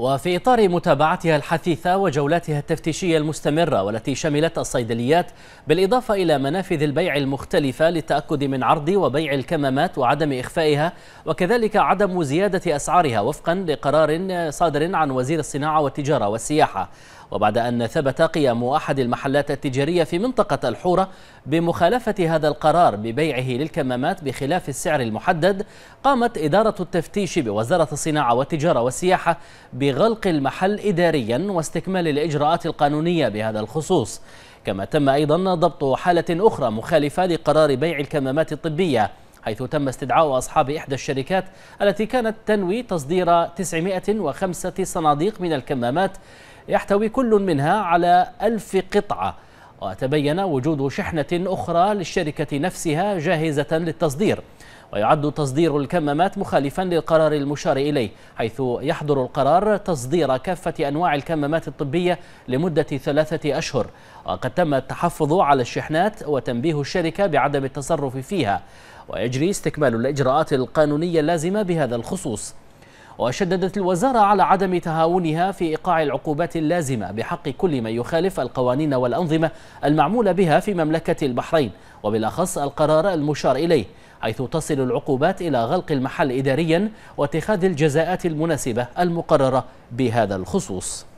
وفي إطار متابعتها الحثيثة وجولاتها التفتيشية المستمرة والتي شملت الصيدليات بالإضافة إلى منافذ البيع المختلفة للتأكد من عرض وبيع الكمامات وعدم إخفائها وكذلك عدم زيادة أسعارها وفقا لقرار صادر عن وزير الصناعة والتجارة والسياحة وبعد أن ثبت قيام أحد المحلات التجارية في منطقة الحورة بمخالفة هذا القرار ببيعه للكمامات بخلاف السعر المحدد قامت إدارة التفتيش بوزارة الصناعة والتجارة والسياحة بغلق المحل إداريا واستكمال الإجراءات القانونية بهذا الخصوص كما تم أيضا ضبط حالة أخرى مخالفة لقرار بيع الكمامات الطبية حيث تم استدعاء أصحاب إحدى الشركات التي كانت تنوي تصدير 905 صناديق من الكمامات يحتوي كل منها على ألف قطعة وتبين وجود شحنة أخرى للشركة نفسها جاهزة للتصدير ويعد تصدير الكمامات مخالفا للقرار المشار إليه حيث يحظر القرار تصدير كافة أنواع الكمامات الطبية لمدة ثلاثة أشهر وقد تم التحفظ على الشحنات وتنبيه الشركة بعدم التصرف فيها ويجري استكمال الإجراءات القانونية اللازمة بهذا الخصوص وشددت الوزارة على عدم تهاونها في إيقاع العقوبات اللازمة بحق كل من يخالف القوانين والأنظمة المعمولة بها في مملكة البحرين وبالأخص القرار المشار إليه حيث تصل العقوبات إلى غلق المحل إداريا واتخاذ الجزاءات المناسبة المقررة بهذا الخصوص